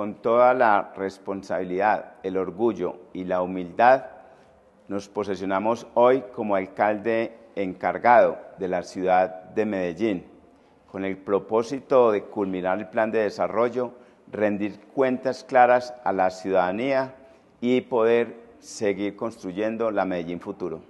con toda la responsabilidad, el orgullo y la humildad, nos posesionamos hoy como alcalde encargado de la ciudad de Medellín, con el propósito de culminar el plan de desarrollo, rendir cuentas claras a la ciudadanía y poder seguir construyendo la Medellín futuro.